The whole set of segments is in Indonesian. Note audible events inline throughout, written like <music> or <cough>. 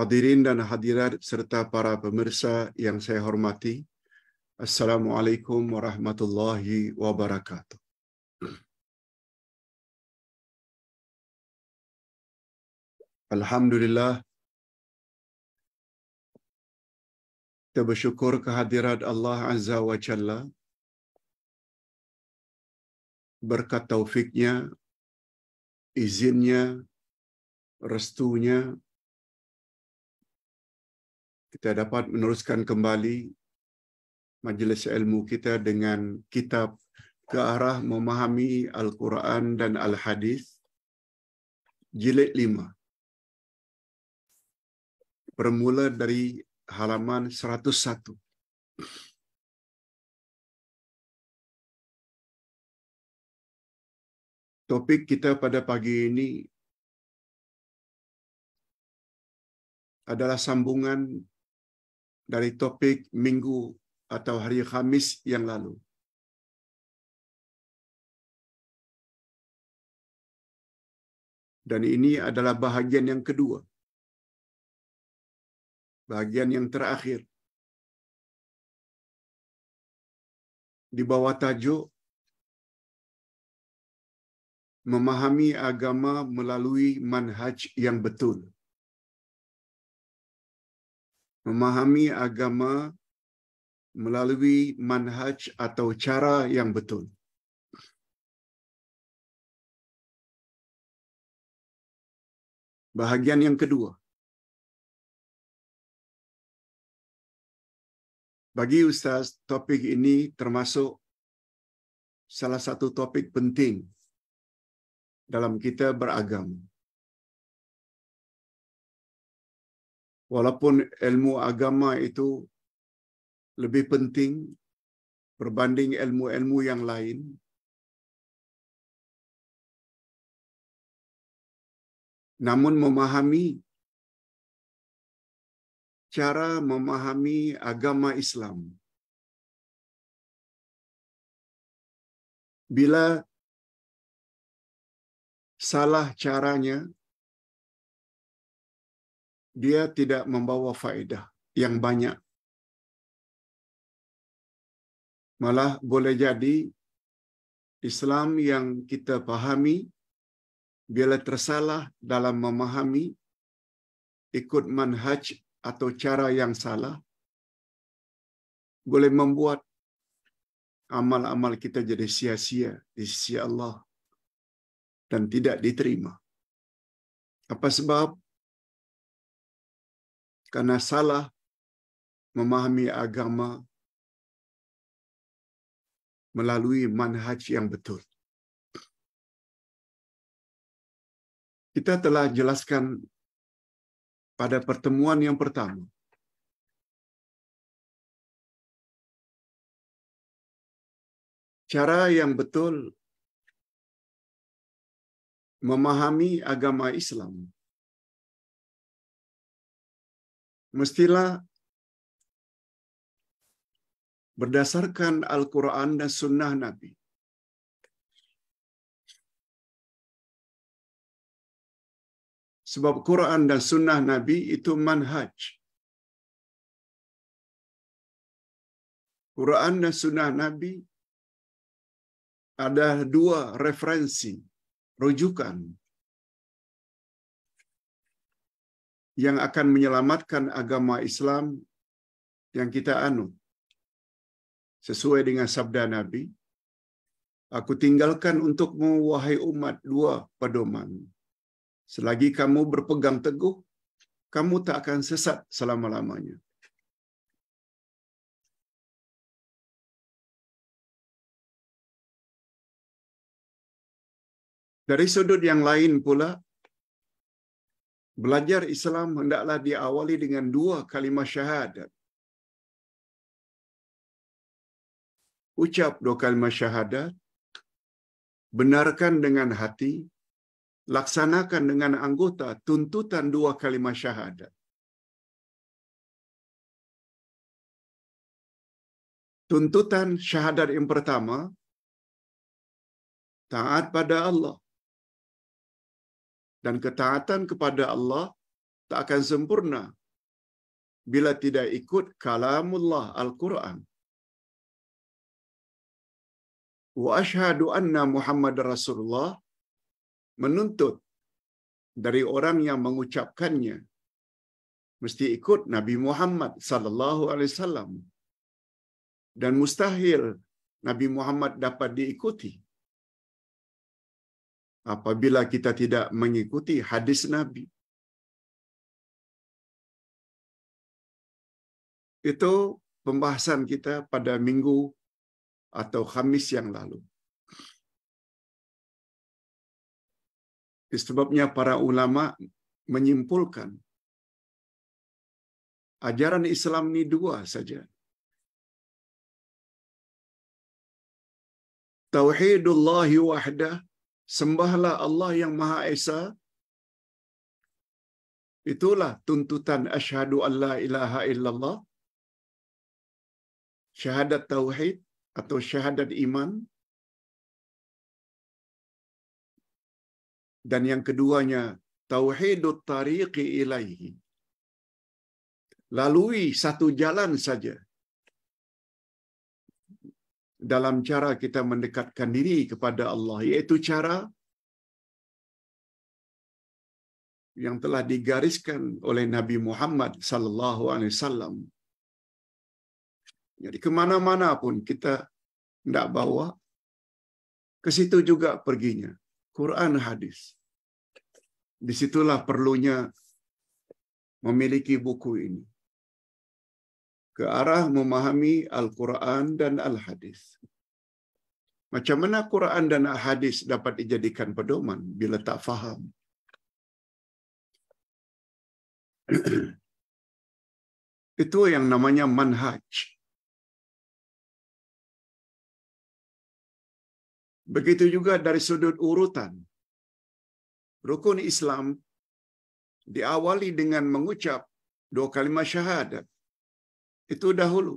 Hadirin dan hadirat serta para pemirsa yang saya hormati, Assalamualaikum warahmatullahi wabarakatuh. Alhamdulillah, kita bersyukur kehadirat Allah Azza wa Jalla berkat taufiknya, izinnya, restunya, kita dapat meneruskan kembali majelis ilmu kita dengan kitab ke arah memahami Al-Quran dan Al-Hadis jilid 5. Bermula dari halaman 101. Topik kita pada pagi ini adalah sambungan dari topik minggu atau hari Kamis yang lalu. Dan ini adalah bahagian yang kedua. Bahagian yang terakhir. Di bawah tajuk memahami agama melalui manhaj yang betul. memahami agama melalui manhaj atau cara yang betul. Bahagian yang kedua. Bagi Ustaz, topik ini termasuk salah satu topik penting dalam kita beragama. Walaupun ilmu agama itu lebih penting berbanding ilmu-ilmu yang lain, namun memahami cara memahami agama Islam. Bila salah caranya, dia tidak membawa faedah yang banyak. Malah boleh jadi Islam yang kita pahami bila tersalah dalam memahami ikut manhaj atau cara yang salah boleh membuat amal-amal kita jadi sia-sia di sisi Allah dan tidak diterima. Apa sebab? karena salah memahami agama melalui manhaj yang betul. Kita telah jelaskan pada pertemuan yang pertama cara yang betul memahami agama Islam mestilah berdasarkan Al-Quran dan Sunnah Nabi. Sebab Quran dan Sunnah Nabi itu manhaj. Quran dan Sunnah Nabi ada dua referensi, rujukan yang akan menyelamatkan agama Islam yang kita anut. Sesuai dengan sabda Nabi, Aku tinggalkan untukmu, wahai umat, dua pedoman. Selagi kamu berpegang teguh, kamu tak akan sesat selama-lamanya. Dari sudut yang lain pula, Belajar Islam hendaklah diawali dengan dua kalimah syahadat. Ucap dua kalimah syahadat, benarkan dengan hati, laksanakan dengan anggota tuntutan dua kalimah syahadat. Tuntutan syahadat yang pertama, taat pada Allah. dan ketaatan kepada Allah tak akan sempurna bila tidak ikut kalamullah Al-Quran. Wa ashadu anna Muhammad Rasulullah menuntut dari orang yang mengucapkannya mesti ikut Nabi Muhammad sallallahu alaihi wasallam dan mustahil Nabi Muhammad dapat diikuti apabila kita tidak mengikuti hadis Nabi. Itu pembahasan kita pada minggu atau Kamis yang lalu. Sebabnya para ulama menyimpulkan ajaran Islam ini dua saja. Tauhidullahi wahdah sembahlah Allah yang Maha Esa. Itulah tuntutan asyhadu alla ilaha illallah. Syahadat tauhid atau syahadat iman. Dan yang keduanya tauhidut tariqi ilaihi. Lalui satu jalan saja dalam cara kita mendekatkan diri kepada Allah yaitu cara yang telah digariskan oleh Nabi Muhammad sallallahu alaihi wasallam. Jadi kemana-mana pun kita tidak bawa, ke situ juga perginya. Quran hadis. Disitulah perlunya memiliki buku ini ke arah memahami Al-Quran dan Al-Hadis. Macam mana Quran dan Al-Hadis dapat dijadikan pedoman bila tak faham? <clears throat> Itu yang namanya manhaj. Begitu juga dari sudut urutan. Rukun Islam diawali dengan mengucap dua kalimat syahadat. Itu dahulu.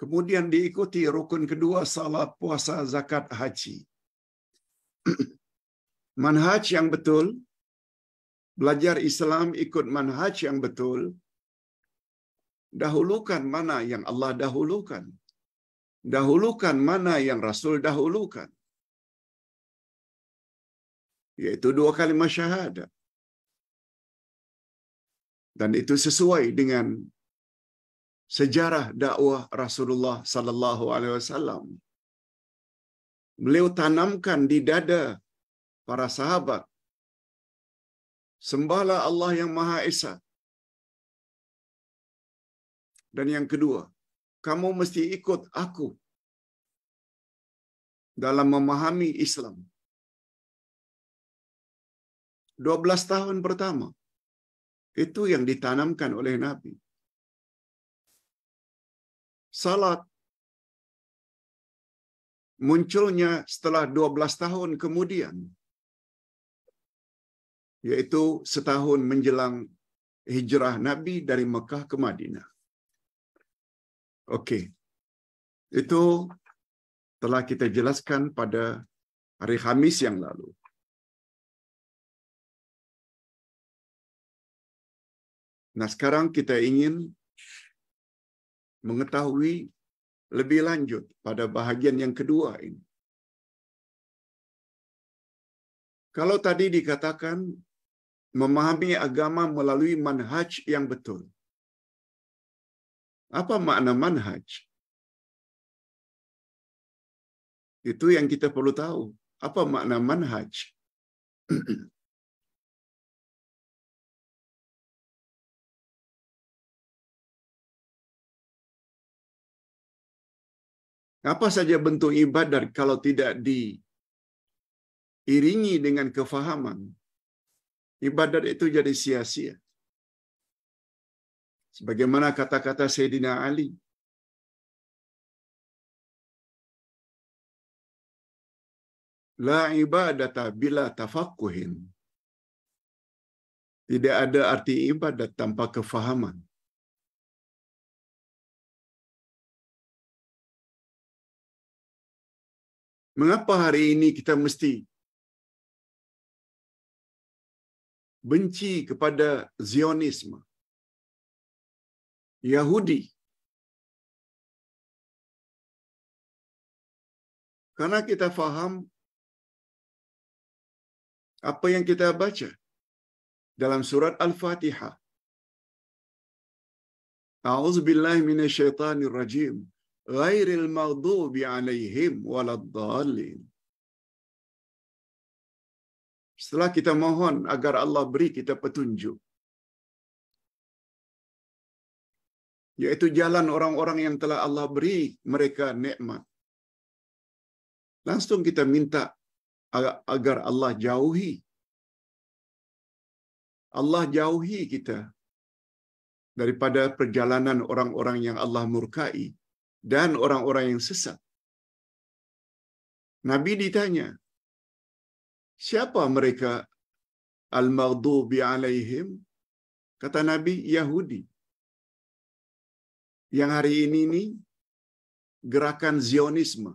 Kemudian diikuti rukun kedua salat, puasa, zakat, haji. <clears throat> manhaj yang betul, belajar Islam ikut manhaj yang betul, dahulukan mana yang Allah dahulukan. Dahulukan mana yang Rasul dahulukan. Yaitu dua kalimat syahadat. dan itu sesuai dengan sejarah dakwah Rasulullah sallallahu alaihi wasallam. Beliau tanamkan di dada para sahabat sembahlah Allah yang Maha Esa. Dan yang kedua, kamu mesti ikut aku dalam memahami Islam. 12 tahun pertama, Itu yang ditanamkan oleh Nabi. Salat munculnya setelah 12 tahun kemudian. Yaitu setahun menjelang hijrah Nabi dari Mekah ke Madinah. Oke, Itu telah kita jelaskan pada hari Kamis yang lalu. Nah, sekarang kita ingin mengetahui lebih lanjut pada bahagian yang kedua ini. Kalau tadi dikatakan memahami agama melalui manhaj yang betul. Apa makna manhaj? Itu yang kita perlu tahu. Apa makna manhaj? <clears throat> Apa saja bentuk ibadat kalau tidak diiringi dengan kefahaman, ibadat itu jadi sia-sia. Sebagaimana kata-kata Sayyidina Ali, La ibadata bila tafakuhin. Tidak ada arti ibadat tanpa kefahaman. Mengapa hari ini kita mesti benci kepada Zionisme? Yahudi. Karena kita faham apa yang kita baca dalam surat Al-Fatihah. A'udzu billahi minasyaitonir rajim. ghairil maghdubi alaihim waladdallin. Setelah kita mohon agar Allah beri kita petunjuk. Yaitu jalan orang-orang yang telah Allah beri mereka nikmat. Langsung kita minta agar Allah jauhi. Allah jauhi kita daripada perjalanan orang-orang yang Allah murkai dan orang-orang yang sesat. Nabi ditanya, siapa mereka al-maghdubi alaihim? Kata Nabi, Yahudi. Yang hari ini ini gerakan Zionisme.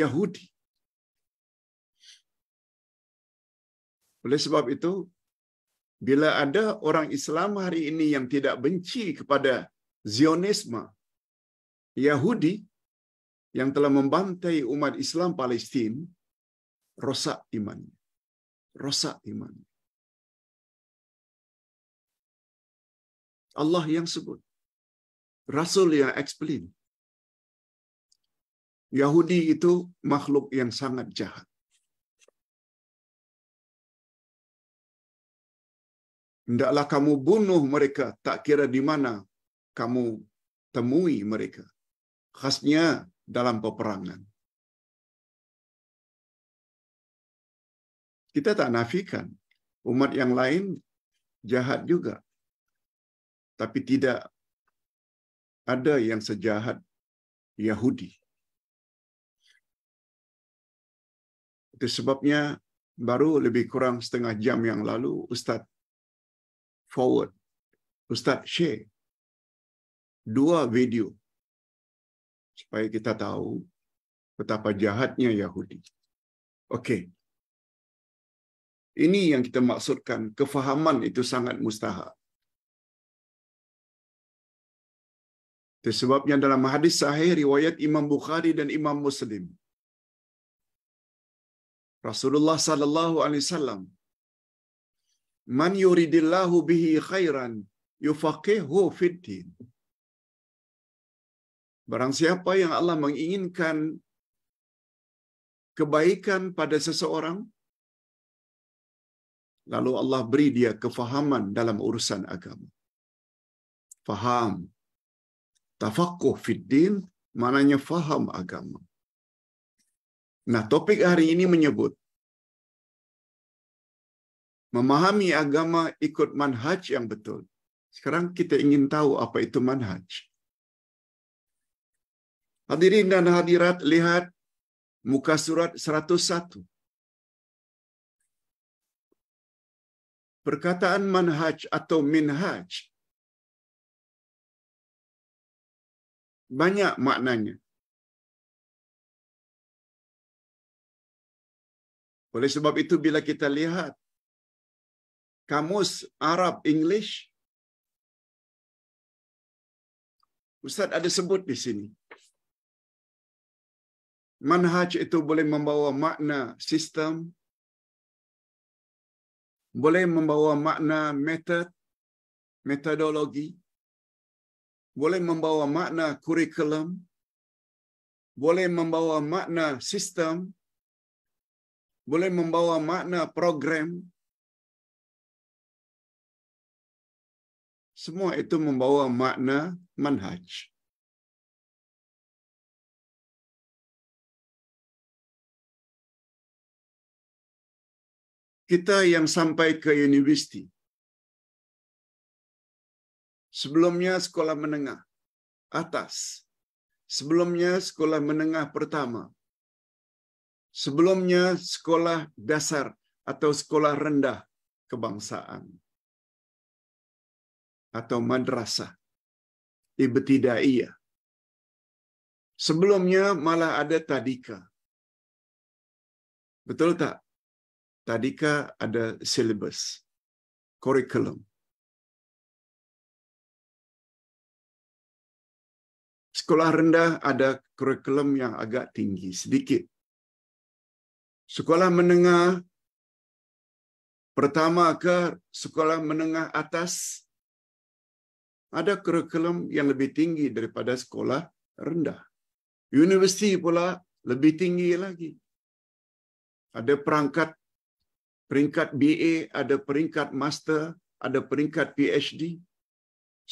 Yahudi. Oleh sebab itu, bila ada orang Islam hari ini yang tidak benci kepada Zionisme, Yahudi yang telah membantai umat Islam Palestina rosak imannya. Rosak imannya. Allah yang sebut. Rasul yang explain. Yahudi itu makhluk yang sangat jahat. Hendaklah kamu bunuh mereka, tak kira di mana kamu temui mereka khasnya dalam peperangan. Kita tak nafikan umat yang lain jahat juga. Tapi tidak ada yang sejahat Yahudi. Itu sebabnya baru lebih kurang setengah jam yang lalu Ustaz forward, Ustaz share dua video supaya kita tahu betapa jahatnya Yahudi. Oke. Okay. Ini yang kita maksudkan, kefahaman itu sangat mustahak. sebabnya dalam hadis sahih riwayat Imam Bukhari dan Imam Muslim. Rasulullah sallallahu alaihi wasallam Man yuridillahu bihi khairan yufaqihu fid din. Barang siapa yang Allah menginginkan kebaikan pada seseorang, lalu Allah beri dia kefahaman dalam urusan agama. Faham. Tafakuh fiddin, maknanya faham agama. Nah, topik hari ini menyebut memahami agama ikut manhaj yang betul. Sekarang kita ingin tahu apa itu manhaj. Hadirin dan hadirat lihat muka surat 101. Perkataan manhaj atau minhaj banyak maknanya. Oleh sebab itu bila kita lihat kamus Arab English Ustaz ada sebut di sini Manhaj itu boleh membawa makna sistem, boleh membawa makna metod, metodologi, boleh membawa makna kurikulum, boleh membawa makna sistem, boleh membawa makna program. Semua itu membawa makna manhaj. kita yang sampai ke universiti, Sebelumnya sekolah menengah atas. Sebelumnya sekolah menengah pertama. Sebelumnya sekolah dasar atau sekolah rendah kebangsaan. Atau madrasah. Ibtidaiyah. Sebelumnya malah ada tadika. Betul tak? tadika ada syllabus, kurikulum. Sekolah rendah ada kurikulum yang agak tinggi sedikit. Sekolah menengah pertama ke sekolah menengah atas ada kurikulum yang lebih tinggi daripada sekolah rendah. Universiti pula lebih tinggi lagi. Ada perangkat peringkat BA, ada peringkat Master, ada peringkat PhD.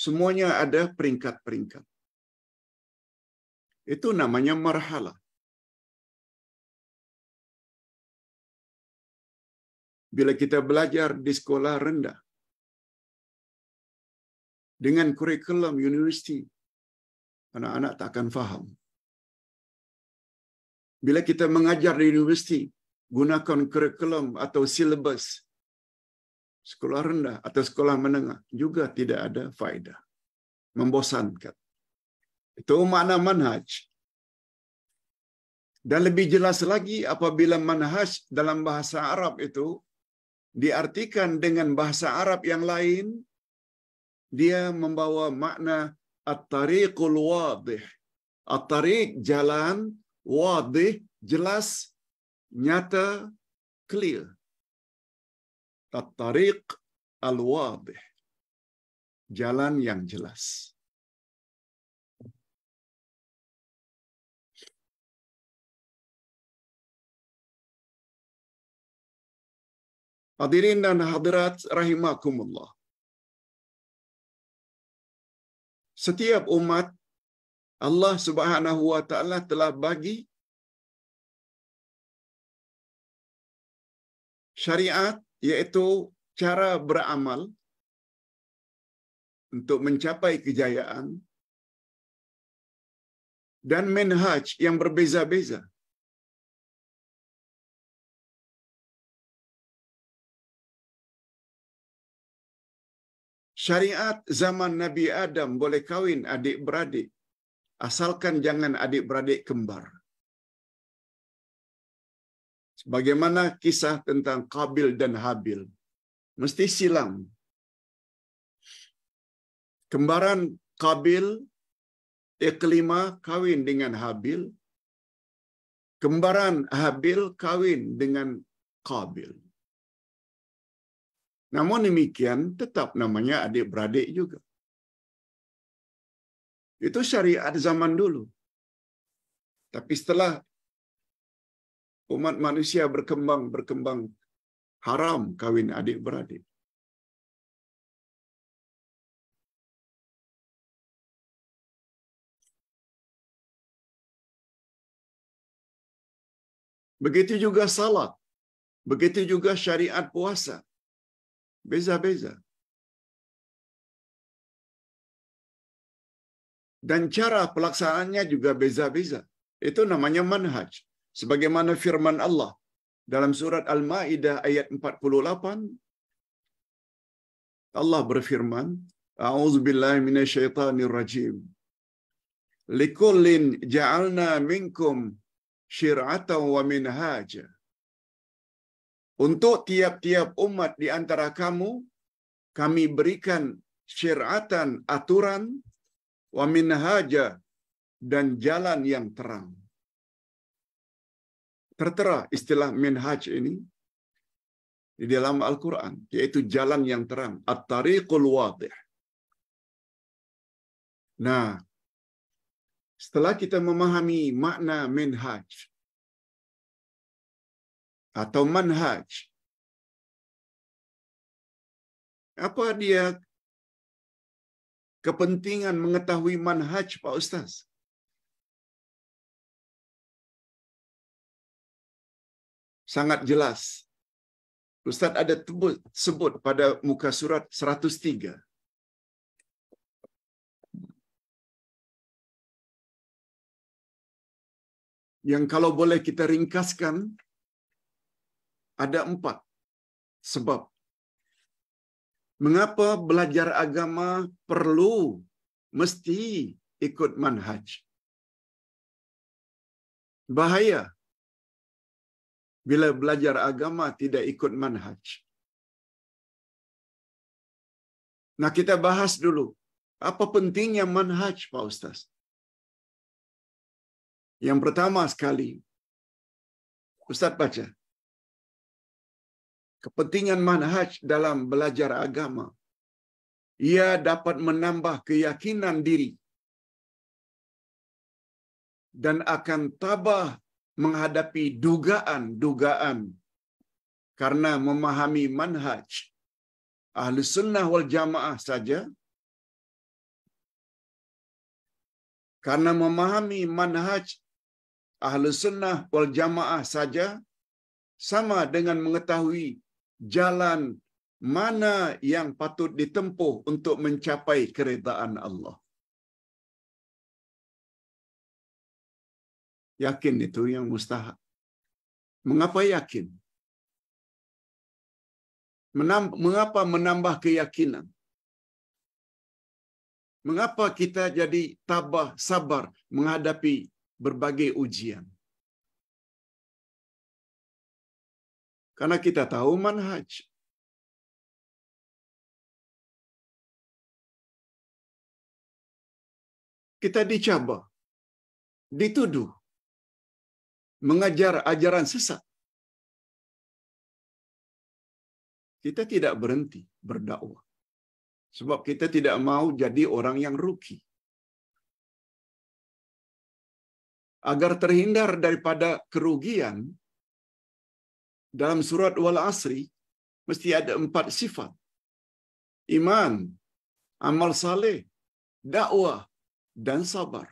Semuanya ada peringkat-peringkat. Itu namanya marhala. Bila kita belajar di sekolah rendah, dengan kurikulum universiti, anak-anak tak akan faham. Bila kita mengajar di universiti, gunakan kurikulum atau silabus sekolah rendah atau sekolah menengah juga tidak ada faedah. Membosankan. Itu makna manhaj. Dan lebih jelas lagi apabila manhaj dalam bahasa Arab itu diartikan dengan bahasa Arab yang lain, dia membawa makna at-tariqul wadih. At-tariq jalan wadih jelas nyata, clear. Tatariq al-wadih. Jalan yang jelas. Hadirin dan hadirat rahimakumullah. Setiap umat Allah Subhanahu wa taala telah bagi syariat yaitu cara beramal untuk mencapai kejayaan dan manhaj yang berbeza-beza. Syariat zaman Nabi Adam boleh kawin adik-beradik, asalkan jangan adik-beradik kembar. Bagaimana kisah tentang Kabil dan Habil? Mesti silam. Kembaran Kabil, Iklima kawin dengan Habil. Kembaran Habil kawin dengan Kabil. Namun demikian, tetap namanya adik-beradik juga. Itu syariat zaman dulu. Tapi setelah Umat manusia berkembang-berkembang haram kawin adik-beradik. Begitu juga salat. Begitu juga syariat puasa. Beza-beza. Dan cara pelaksanaannya juga beza-beza. Itu namanya manhaj. Sebagaimana firman Allah dalam surat Al-Maidah ayat 48 Allah berfirman, A'udzubillahi minasyaitonir rajim. Likullin ja'alna minkum syir'atan wa minhaja. Untuk tiap-tiap umat di antara kamu, kami berikan syir'atan aturan wa minhaja dan jalan yang terang tertera istilah minhaj ini di dalam Al-Quran, yaitu jalan yang terang, at-tariqul wadih. Nah, setelah kita memahami makna minhaj atau manhaj, apa dia kepentingan mengetahui manhaj Pak Ustaz? sangat jelas. Ustaz ada tebut, sebut pada muka surat 103. Yang kalau boleh kita ringkaskan, ada empat sebab. Mengapa belajar agama perlu, mesti ikut manhaj? Bahaya bila belajar agama tidak ikut manhaj. Nah, kita bahas dulu apa pentingnya manhaj, Pak Ustaz. Yang pertama sekali, Ustaz baca kepentingan manhaj dalam belajar agama. Ia dapat menambah keyakinan diri dan akan tabah menghadapi dugaan-dugaan karena memahami manhaj ahli sunnah wal jamaah saja karena memahami manhaj ahli sunnah wal jamaah saja sama dengan mengetahui jalan mana yang patut ditempuh untuk mencapai keretaan Allah. Yakin itu yang mustahak. Mengapa yakin? Menam, mengapa menambah keyakinan? Mengapa kita jadi tabah, sabar menghadapi berbagai ujian? Karena kita tahu manhaj. Kita dicabar, dituduh, mengajar ajaran sesat. Kita tidak berhenti berdakwah. Sebab kita tidak mau jadi orang yang rugi. Agar terhindar daripada kerugian, dalam surat wal asri mesti ada empat sifat. Iman, amal saleh, dakwah, dan sabar.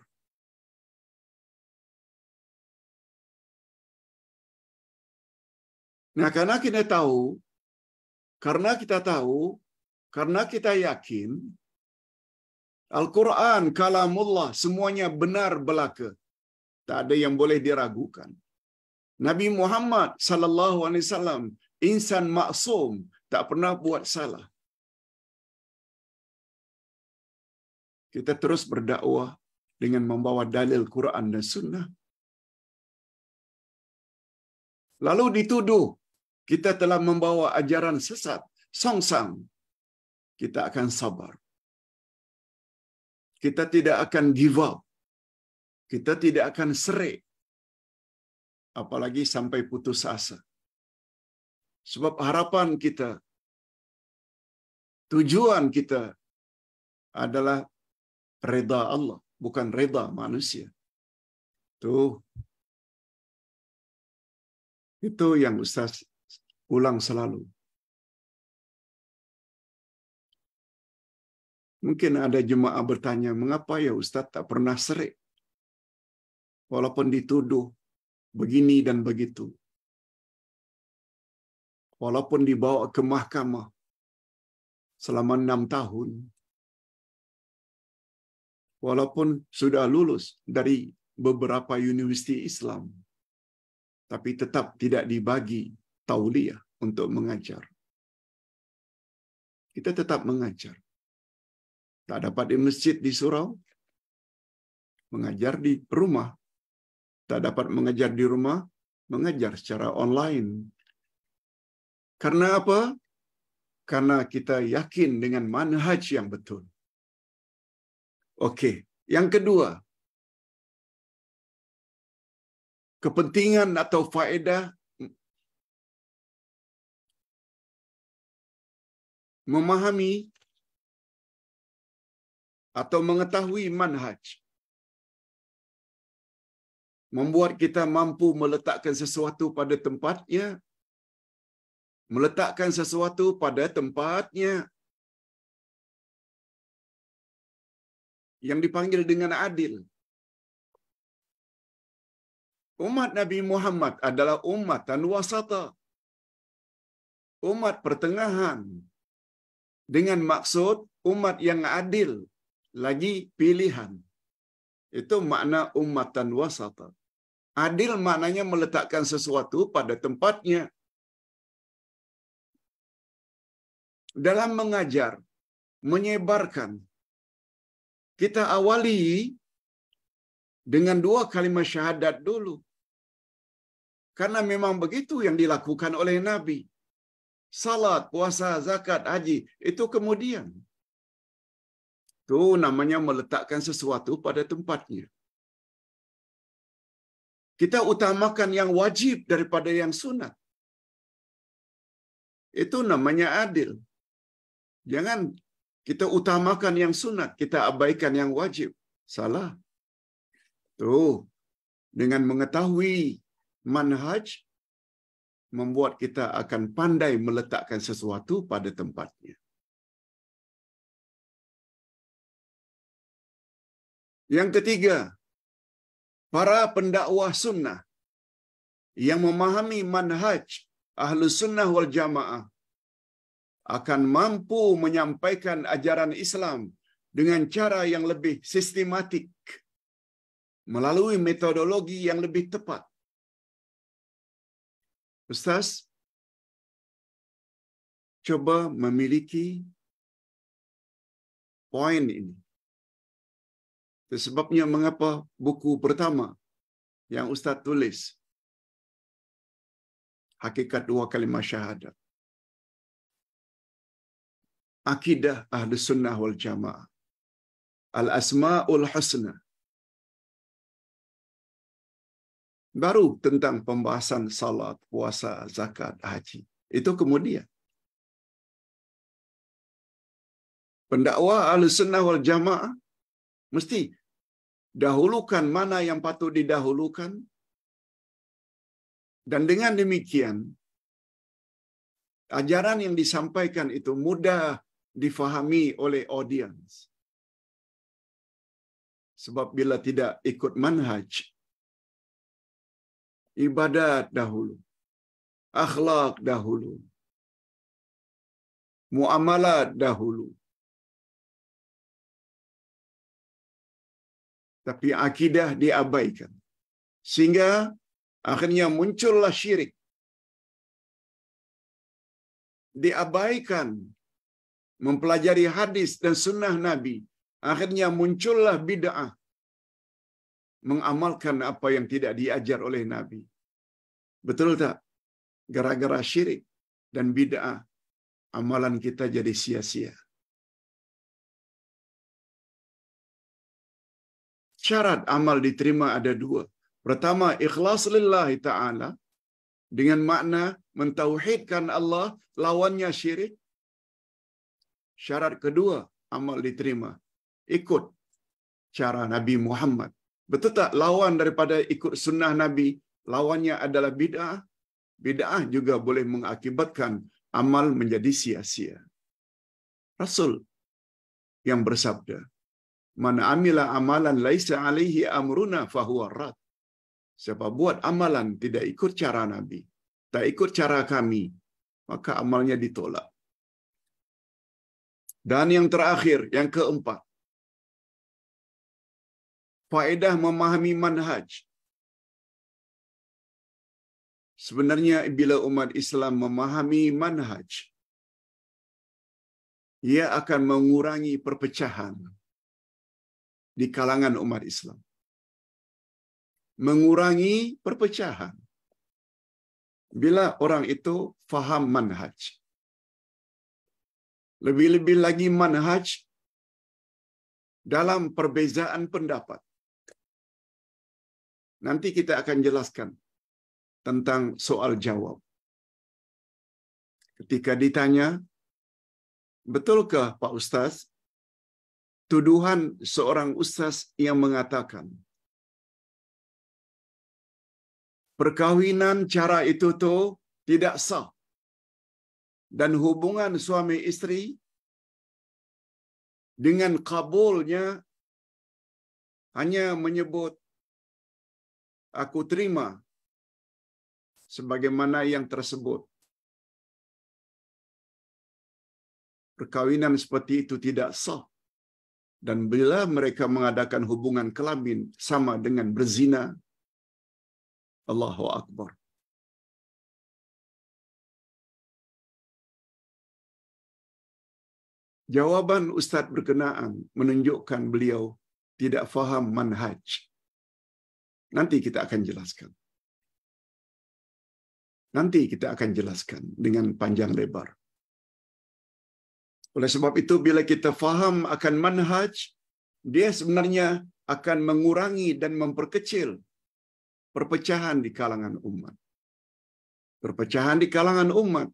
Nah, karena kita tahu, karena kita tahu, karena kita yakin Al-Quran, kalamullah, semuanya benar belaka. Tak ada yang boleh diragukan. Nabi Muhammad saw insan maksum, tak pernah buat salah. Kita terus berdakwah dengan membawa dalil Quran dan Sunnah. Lalu dituduh kita telah membawa ajaran sesat, songsang, kita akan sabar. Kita tidak akan give up. Kita tidak akan serik. Apalagi sampai putus asa. Sebab harapan kita, tujuan kita adalah reda Allah, bukan reda manusia. Tuh. Itu yang Ustaz ulang selalu. Mungkin ada jemaah bertanya, mengapa ya Ustadz tak pernah serik? Walaupun dituduh begini dan begitu. Walaupun dibawa ke mahkamah selama enam tahun. Walaupun sudah lulus dari beberapa universiti Islam. Tapi tetap tidak dibagi tauliah untuk mengajar. Kita tetap mengajar. Tak dapat di masjid di surau, mengajar di rumah. Tak dapat mengajar di rumah, mengajar secara online. Karena apa? Karena kita yakin dengan manhaj yang betul. Oke, yang kedua, kepentingan atau faedah memahami atau mengetahui manhaj membuat kita mampu meletakkan sesuatu pada tempatnya meletakkan sesuatu pada tempatnya yang dipanggil dengan adil umat Nabi Muhammad adalah umat dan wasata umat pertengahan dengan maksud umat yang adil lagi pilihan. Itu makna ummatan wasata. Adil maknanya meletakkan sesuatu pada tempatnya. Dalam mengajar, menyebarkan, kita awali dengan dua kalimat syahadat dulu. Karena memang begitu yang dilakukan oleh Nabi salat, puasa, zakat, haji, itu kemudian. Itu namanya meletakkan sesuatu pada tempatnya. Kita utamakan yang wajib daripada yang sunat. Itu namanya adil. Jangan kita utamakan yang sunat, kita abaikan yang wajib. Salah. Tuh, dengan mengetahui manhaj membuat kita akan pandai meletakkan sesuatu pada tempatnya. Yang ketiga, para pendakwah sunnah yang memahami manhaj ahlu sunnah wal jamaah akan mampu menyampaikan ajaran Islam dengan cara yang lebih sistematik melalui metodologi yang lebih tepat Ustaz, coba memiliki poin ini. Sebabnya mengapa buku pertama yang Ustaz tulis, Hakikat Dua Kalimah Syahadat, Akidah Ahli Sunnah Wal Jamaah, Al-Asma'ul Husna, baru tentang pembahasan salat, puasa, zakat, haji. Itu kemudian. Pendakwa sunnah wal Jamaah mesti dahulukan mana yang patut didahulukan. Dan dengan demikian, ajaran yang disampaikan itu mudah difahami oleh audiens. Sebab bila tidak ikut manhaj, ibadat dahulu, akhlak dahulu, muamalat dahulu. Tapi akidah diabaikan. Sehingga akhirnya muncullah syirik. Diabaikan mempelajari hadis dan sunnah Nabi. Akhirnya muncullah bid'ah mengamalkan apa yang tidak diajar oleh Nabi. Betul tak? Gara-gara syirik dan bid'ah, amalan kita jadi sia-sia. Syarat amal diterima ada dua. Pertama, ikhlas lillahi ta'ala dengan makna mentauhidkan Allah lawannya syirik. Syarat kedua, amal diterima. Ikut cara Nabi Muhammad Betul tak lawan daripada ikut sunnah Nabi, lawannya adalah bid'ah. Bid'ah juga boleh mengakibatkan amal menjadi sia-sia. Rasul yang bersabda, mana amila amalan laisa alaihi amruna fahuwa rad." Siapa buat amalan tidak ikut cara Nabi, tak ikut cara kami, maka amalnya ditolak. Dan yang terakhir, yang keempat, faedah memahami manhaj. Sebenarnya bila umat Islam memahami manhaj, ia akan mengurangi perpecahan di kalangan umat Islam. Mengurangi perpecahan. Bila orang itu faham manhaj. Lebih-lebih lagi manhaj dalam perbezaan pendapat. Nanti kita akan jelaskan tentang soal jawab. Ketika ditanya, betulkah Pak Ustaz tuduhan seorang ustaz yang mengatakan perkawinan cara itu tuh tidak sah dan hubungan suami istri dengan kabulnya hanya menyebut aku terima sebagaimana yang tersebut. Perkawinan seperti itu tidak sah. Dan bila mereka mengadakan hubungan kelamin sama dengan berzina, Allahu Akbar. Jawaban Ustadz berkenaan menunjukkan beliau tidak faham manhaj. Nanti kita akan jelaskan. Nanti kita akan jelaskan dengan panjang lebar. Oleh sebab itu, bila kita faham akan manhaj, dia sebenarnya akan mengurangi dan memperkecil perpecahan di kalangan umat. Perpecahan di kalangan umat.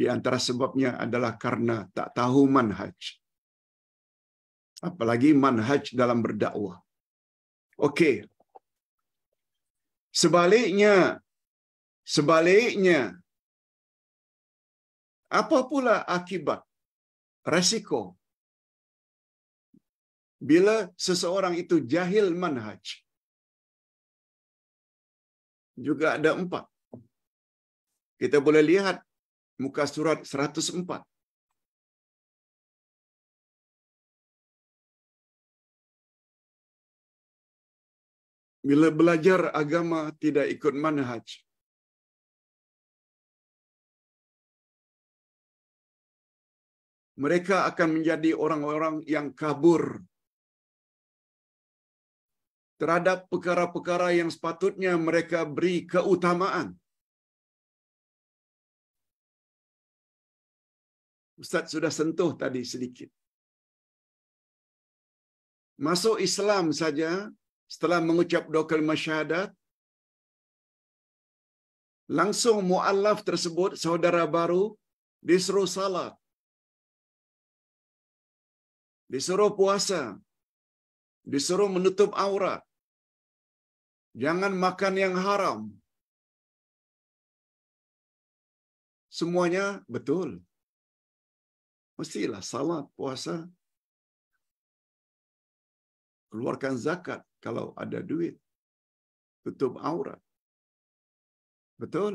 Di antara sebabnya adalah karena tak tahu manhaj. Apalagi manhaj dalam berdakwah. Okey. Sebaliknya, sebaliknya, apa pula akibat, resiko bila seseorang itu jahil manhaj? Juga ada empat. Kita boleh lihat muka surat 104. Bila belajar agama tidak ikut manhaj, mereka akan menjadi orang-orang yang kabur terhadap perkara-perkara yang sepatutnya mereka beri keutamaan. Ustaz sudah sentuh tadi sedikit. Masuk Islam saja setelah mengucap doa kalimat syahadat, langsung mu'alaf tersebut, saudara baru, disuruh salat, disuruh puasa, disuruh menutup aurat, jangan makan yang haram. Semuanya betul. Mestilah salat, puasa, keluarkan zakat, kalau ada duit. Tutup aurat. Betul.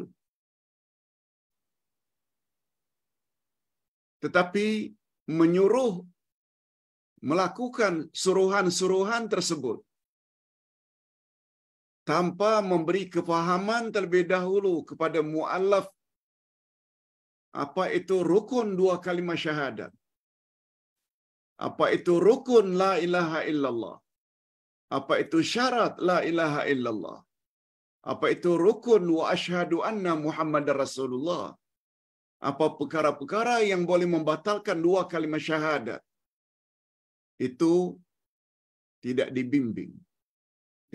Tetapi menyuruh melakukan suruhan-suruhan tersebut tanpa memberi kefahaman terlebih dahulu kepada muallaf apa itu rukun dua kalimat syahadat apa itu rukun la ilaha illallah apa itu syarat la ilaha illallah apa itu rukun wa ashadu anna muhammad rasulullah apa perkara-perkara yang boleh membatalkan dua kalimat syahadat itu tidak dibimbing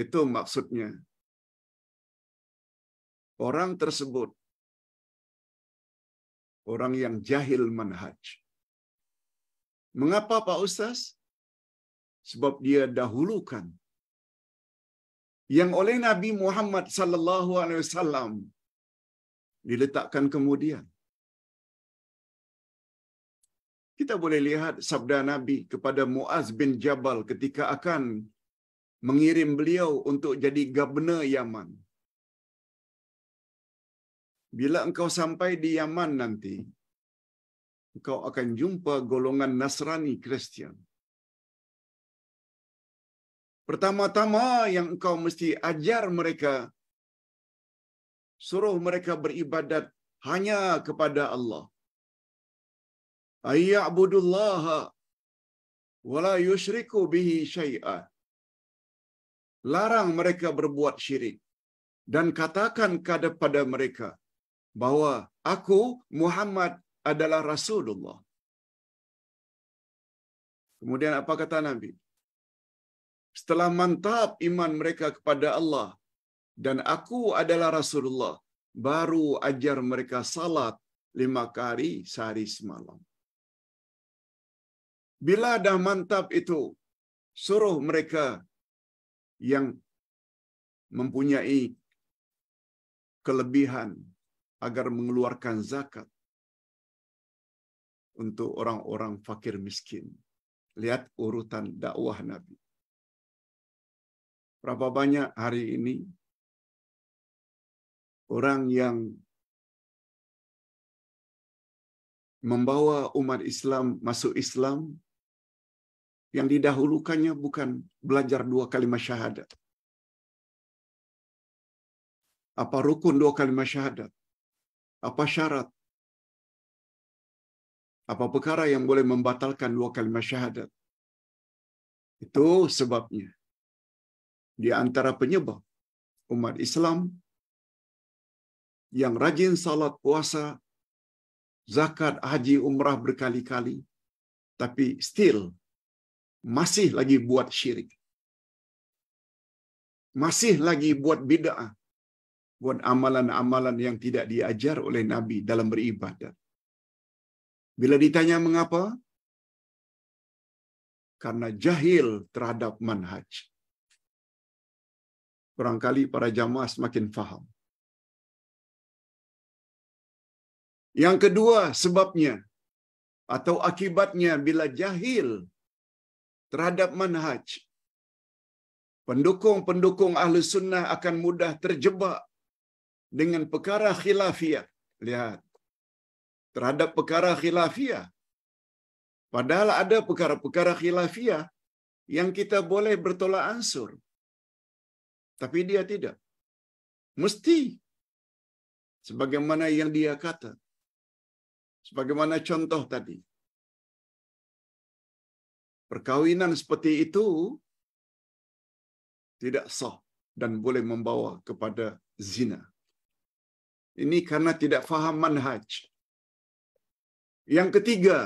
itu maksudnya orang tersebut orang yang jahil manhaj mengapa Pak Ustaz sebab dia dahulukan yang oleh Nabi Muhammad sallallahu alaihi wasallam diletakkan kemudian. Kita boleh lihat sabda Nabi kepada Muaz bin Jabal ketika akan mengirim beliau untuk jadi gubernur Yaman. Bila engkau sampai di Yaman nanti, engkau akan jumpa golongan Nasrani Kristian. Pertama-tama yang engkau mesti ajar mereka, suruh mereka beribadat hanya kepada Allah. Ayya'budullaha wa la yushriku bihi syai'a. Larang mereka berbuat syirik. Dan katakan kepada mereka bahwa aku Muhammad adalah Rasulullah. Kemudian apa kata Nabi? setelah mantap iman mereka kepada Allah dan aku adalah Rasulullah, baru ajar mereka salat lima kali sehari semalam. Bila dah mantap itu, suruh mereka yang mempunyai kelebihan agar mengeluarkan zakat untuk orang-orang fakir miskin. Lihat urutan dakwah Nabi. Berapa banyak hari ini orang yang membawa umat Islam masuk Islam yang didahulukannya bukan belajar dua kalimat syahadat. Apa rukun dua kalimat syahadat? Apa syarat? Apa perkara yang boleh membatalkan dua kalimat syahadat? Itu sebabnya di antara penyebab umat Islam yang rajin salat puasa, zakat, haji, umrah berkali-kali, tapi still masih lagi buat syirik. Masih lagi buat bid'ah, buat amalan-amalan yang tidak diajar oleh Nabi dalam beribadat. Bila ditanya mengapa? Karena jahil terhadap manhaj barangkali para jamaah semakin faham. Yang kedua sebabnya atau akibatnya bila jahil terhadap manhaj, pendukung-pendukung ahli sunnah akan mudah terjebak dengan perkara khilafiyah. Lihat, terhadap perkara khilafiyah. Padahal ada perkara-perkara khilafiyah yang kita boleh bertolak ansur. Tapi dia tidak. Mesti. Sebagaimana yang dia kata. Sebagaimana contoh tadi. Perkawinan seperti itu tidak sah dan boleh membawa kepada zina. Ini karena tidak faham manhaj. Yang ketiga,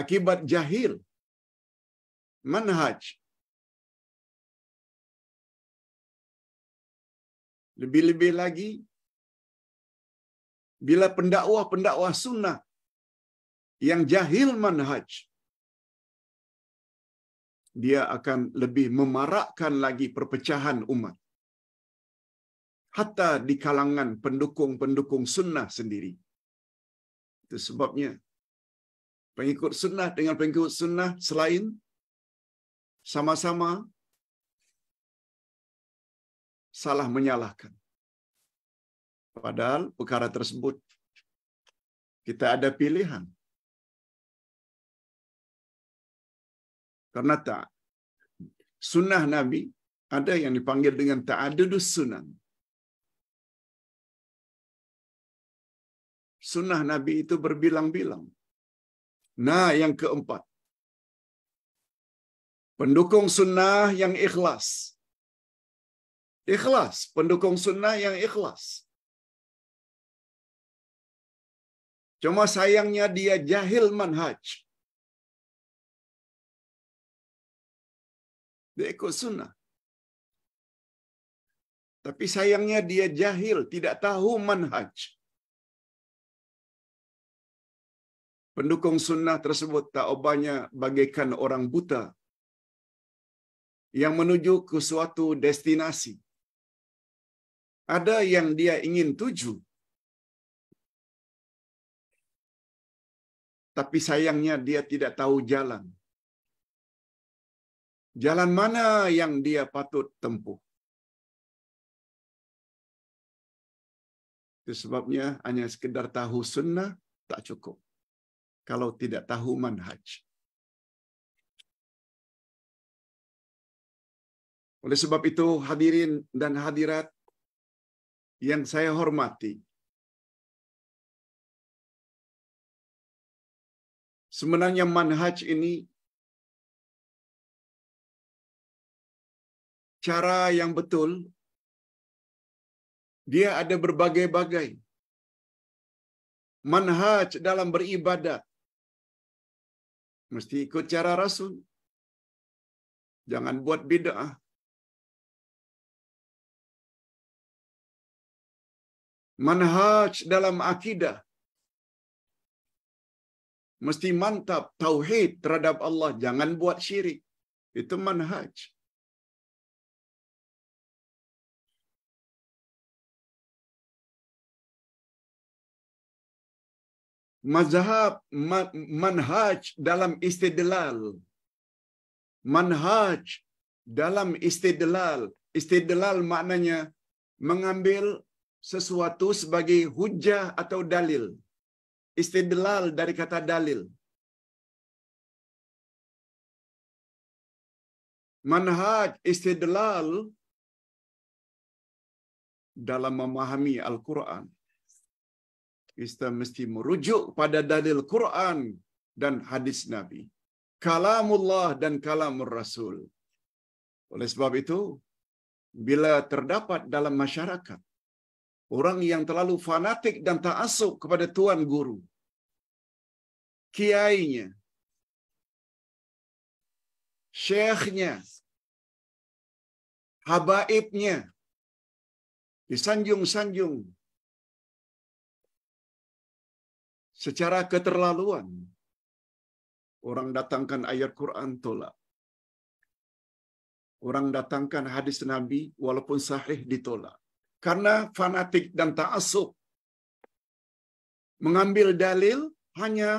akibat jahil manhaj Lebih-lebih lagi, bila pendakwah-pendakwah sunnah yang jahil manhaj, dia akan lebih memarakkan lagi perpecahan umat. Hatta di kalangan pendukung-pendukung sunnah sendiri. Itu sebabnya pengikut sunnah dengan pengikut sunnah selain sama-sama salah menyalahkan. Padahal perkara tersebut kita ada pilihan. Karena tak sunnah Nabi ada yang dipanggil dengan ta'adudus sunan. Sunnah Nabi itu berbilang-bilang. Nah, yang keempat. Pendukung sunnah yang ikhlas. Ikhlas, pendukung sunnah yang ikhlas. Cuma sayangnya dia jahil manhaj. Dia ikut sunnah. Tapi sayangnya dia jahil, tidak tahu manhaj. Pendukung sunnah tersebut tak obahnya bagaikan orang buta yang menuju ke suatu destinasi ada yang dia ingin tuju. Tapi sayangnya dia tidak tahu jalan. Jalan mana yang dia patut tempuh? Itu sebabnya hanya sekedar tahu sunnah tak cukup. Kalau tidak tahu manhaj. Oleh sebab itu hadirin dan hadirat yang saya hormati. Sebenarnya manhaj ini cara yang betul dia ada berbagai-bagai manhaj dalam beribadah mesti ikut cara rasul jangan buat bid'ah manhaj dalam akidah mesti mantap tauhid terhadap Allah, jangan buat syirik. Itu manhaj. mazhab manhaj dalam istidlal manhaj dalam istidlal istidlal maknanya mengambil sesuatu sebagai hujah atau dalil. Istidlal dari kata dalil. Manhaj istidlal dalam memahami Al-Quran. Kita mesti merujuk pada dalil Quran dan hadis Nabi. Kalamullah dan kalamur Rasul. Oleh sebab itu, bila terdapat dalam masyarakat Orang yang terlalu fanatik dan ta'asub kepada tuan guru. Kiainya. Syekhnya. Habaibnya. Disanjung-sanjung. Secara keterlaluan. Orang datangkan ayat Quran tolak. Orang datangkan hadis Nabi walaupun sahih ditolak. Karena fanatik dan ta'asub mengambil dalil hanya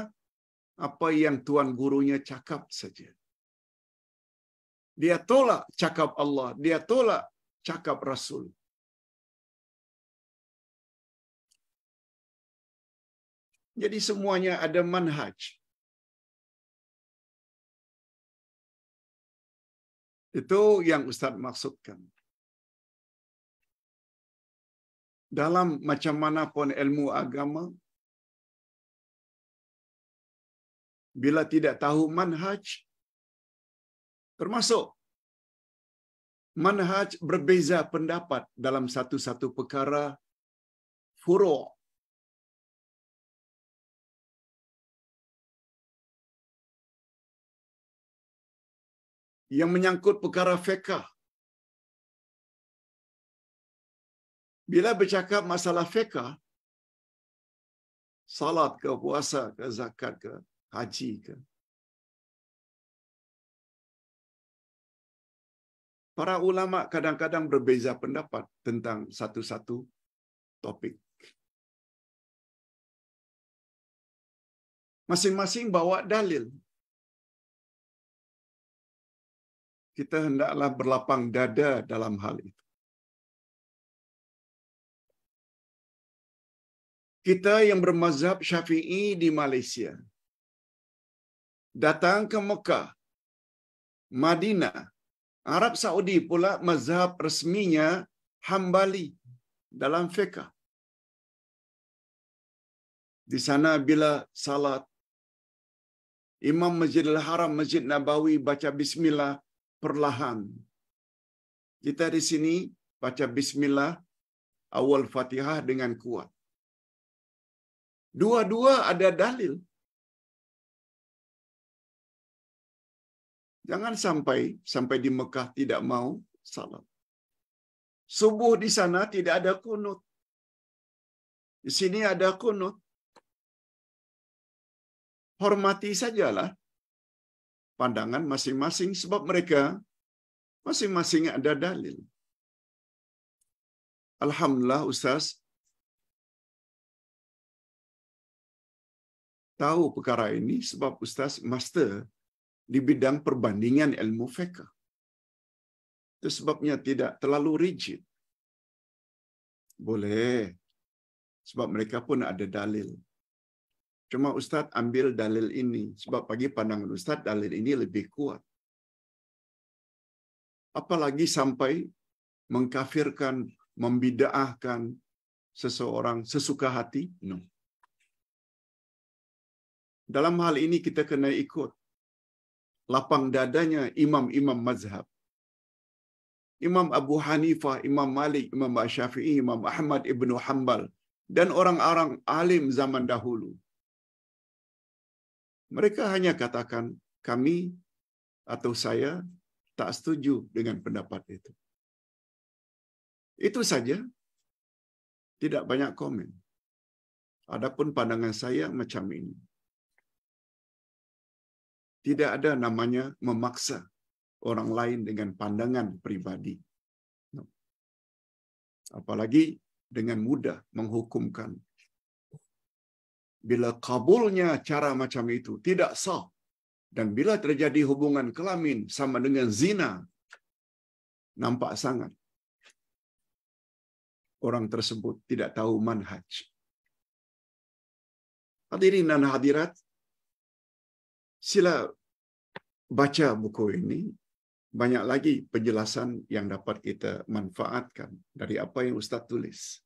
apa yang tuan gurunya cakap saja. Dia tolak cakap Allah, dia tolak cakap Rasul. Jadi semuanya ada manhaj. Itu yang Ustaz maksudkan. dalam macam mana pun ilmu agama bila tidak tahu manhaj termasuk manhaj berbeza pendapat dalam satu-satu perkara furu yang menyangkut perkara fiqh Bila bercakap masalah fiqah, salat ke, puasa ke, zakat ke, haji ke, para ulama kadang-kadang berbeza pendapat tentang satu-satu topik. Masing-masing bawa dalil. Kita hendaklah berlapang dada dalam hal itu. Kita yang bermazhab Syafi'i di Malaysia datang ke Mekah, Madinah, Arab Saudi pula mazhab resminya Hambali dalam fiqah. Di sana bila salat Imam Masjidil Haram Masjid Nabawi baca bismillah perlahan. Kita di sini baca bismillah awal Fatihah dengan kuat. Dua-dua ada dalil. Jangan sampai sampai di Mekah tidak mau salam. Subuh di sana tidak ada kunut. Di sini ada kunut. Hormati sajalah pandangan masing-masing sebab mereka masing-masing ada dalil. Alhamdulillah Ustaz, tahu perkara ini sebab Ustaz master di bidang perbandingan ilmu fiqh. Itu sebabnya tidak terlalu rigid. Boleh. Sebab mereka pun ada dalil. Cuma Ustaz ambil dalil ini. Sebab bagi pandangan Ustaz, dalil ini lebih kuat. Apalagi sampai mengkafirkan, membidaahkan seseorang sesuka hati? No. Dalam hal ini kita kena ikut lapang dadanya imam-imam mazhab. Imam Abu Hanifah, Imam Malik, Imam Syafi'i, Imam Ahmad Ibn Hanbal dan orang-orang alim zaman dahulu. Mereka hanya katakan kami atau saya tak setuju dengan pendapat itu. Itu saja. Tidak banyak komen. Adapun pandangan saya macam ini. Tidak ada namanya memaksa orang lain dengan pandangan pribadi. Apalagi dengan mudah menghukumkan. Bila kabulnya cara macam itu tidak sah, dan bila terjadi hubungan kelamin sama dengan zina, nampak sangat orang tersebut tidak tahu manhaj. Hadirin dan hadirat, Sila baca buku ini. Banyak lagi penjelasan yang dapat kita manfaatkan dari apa yang Ustaz tulis.